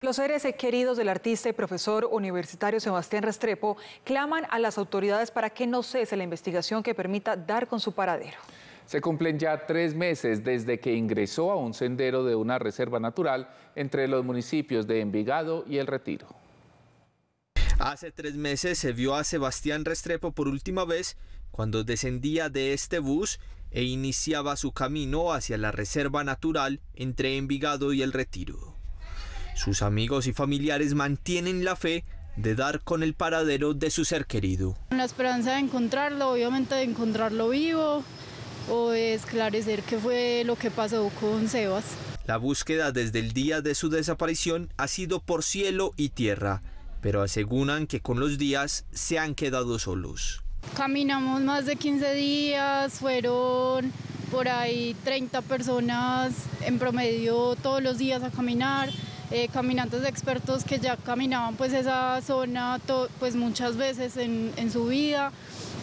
Los seres queridos del artista y profesor universitario Sebastián Restrepo claman a las autoridades para que no cese la investigación que permita dar con su paradero. Se cumplen ya tres meses desde que ingresó a un sendero de una reserva natural entre los municipios de Envigado y El Retiro. Hace tres meses se vio a Sebastián Restrepo por última vez cuando descendía de este bus e iniciaba su camino hacia la reserva natural entre Envigado y El Retiro. Sus amigos y familiares mantienen la fe de dar con el paradero de su ser querido. La esperanza de encontrarlo, obviamente de encontrarlo vivo o de esclarecer qué fue lo que pasó con Sebas. La búsqueda desde el día de su desaparición ha sido por cielo y tierra, pero aseguran que con los días se han quedado solos. Caminamos más de 15 días, fueron por ahí 30 personas en promedio todos los días a caminar. Eh, caminantes expertos que ya caminaban pues esa zona pues muchas veces en, en su vida,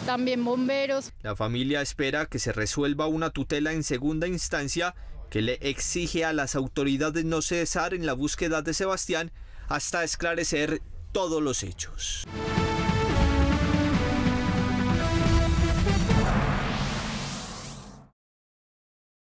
también bomberos. La familia espera que se resuelva una tutela en segunda instancia que le exige a las autoridades no cesar en la búsqueda de Sebastián hasta esclarecer todos los hechos.